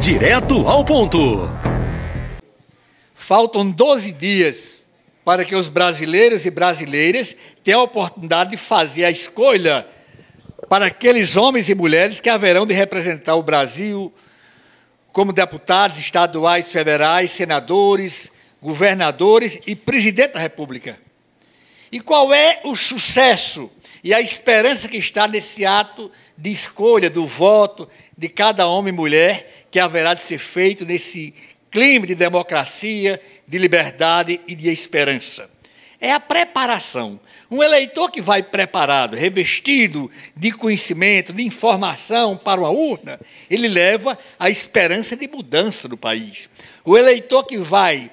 Direto ao ponto. Faltam 12 dias para que os brasileiros e brasileiras tenham a oportunidade de fazer a escolha para aqueles homens e mulheres que haverão de representar o Brasil como deputados estaduais, federais, senadores, governadores e presidente da República. E qual é o sucesso e a esperança que está nesse ato de escolha, do voto de cada homem e mulher que haverá de ser feito nesse clima de democracia, de liberdade e de esperança? É a preparação. Um eleitor que vai preparado, revestido de conhecimento, de informação para uma urna, ele leva a esperança de mudança do país. O eleitor que vai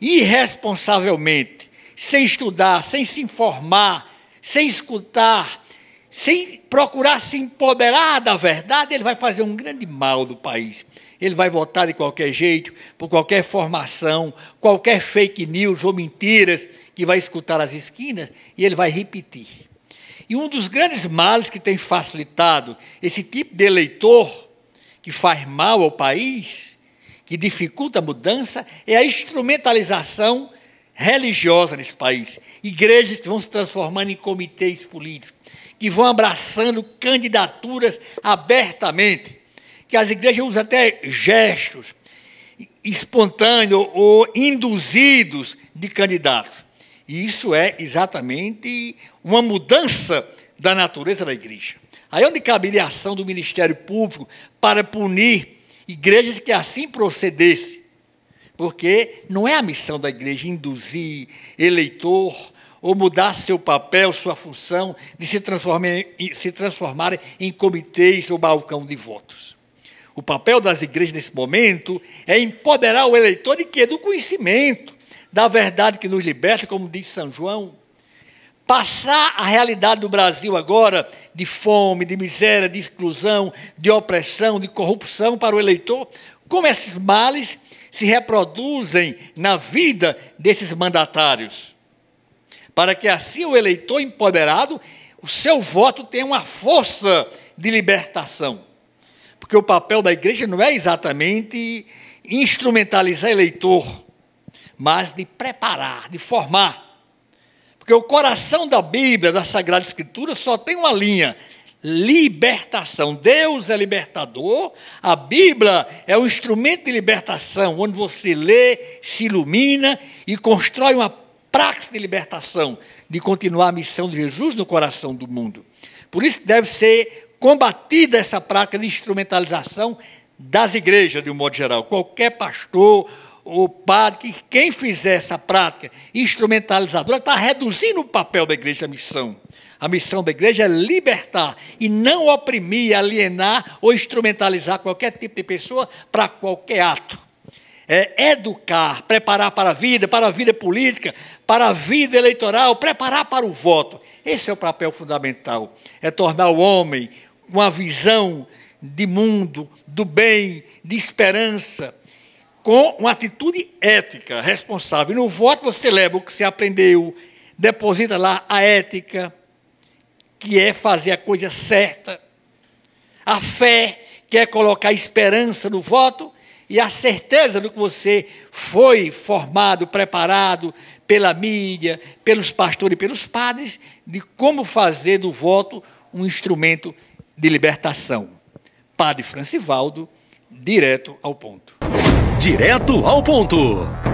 irresponsavelmente sem estudar, sem se informar, sem escutar, sem procurar se empoderar da verdade, ele vai fazer um grande mal do país. Ele vai votar de qualquer jeito, por qualquer formação, qualquer fake news ou mentiras que vai escutar às esquinas e ele vai repetir. E um dos grandes males que tem facilitado esse tipo de eleitor que faz mal ao país, que dificulta a mudança, é a instrumentalização religiosa nesse país. Igrejas que vão se transformando em comitês políticos, que vão abraçando candidaturas abertamente, que as igrejas usam até gestos espontâneos ou induzidos de candidatos. E isso é exatamente uma mudança da natureza da igreja. Aí é onde caberia a ação do Ministério Público para punir igrejas que assim procedessem porque não é a missão da igreja induzir eleitor ou mudar seu papel, sua função, de se transformar, se transformar em comitês ou balcão de votos. O papel das igrejas nesse momento é empoderar o eleitor de quê? Do conhecimento, da verdade que nos liberta, como diz São João. Passar a realidade do Brasil agora, de fome, de miséria, de exclusão, de opressão, de corrupção para o eleitor, como esses males se reproduzem na vida desses mandatários? Para que assim o eleitor empoderado, o seu voto tenha uma força de libertação. Porque o papel da igreja não é exatamente instrumentalizar eleitor, mas de preparar, de formar. Porque o coração da Bíblia, da Sagrada Escritura, só tem uma linha: libertação. Deus é libertador, a Bíblia é um instrumento de libertação, onde você lê, se ilumina e constrói uma praxe de libertação, de continuar a missão de Jesus no coração do mundo. Por isso deve ser combatida essa prática de instrumentalização das igrejas, de um modo geral. Qualquer pastor ou padre, quem fizer essa prática instrumentalizadora, está reduzindo o papel da igreja à missão. A missão da igreja é libertar e não oprimir, alienar ou instrumentalizar qualquer tipo de pessoa para qualquer ato. É educar, preparar para a vida, para a vida política, para a vida eleitoral, preparar para o voto. Esse é o papel fundamental. É tornar o homem com a visão de mundo, do bem, de esperança, com uma atitude ética, responsável. E no voto você leva o que você aprendeu, deposita lá a ética, que é fazer a coisa certa, a fé, que é colocar esperança no voto, e a certeza do que você foi formado, preparado pela mídia, pelos pastores e pelos padres, de como fazer do voto um instrumento de libertação. Padre Francivaldo, direto ao ponto. Direto ao ponto.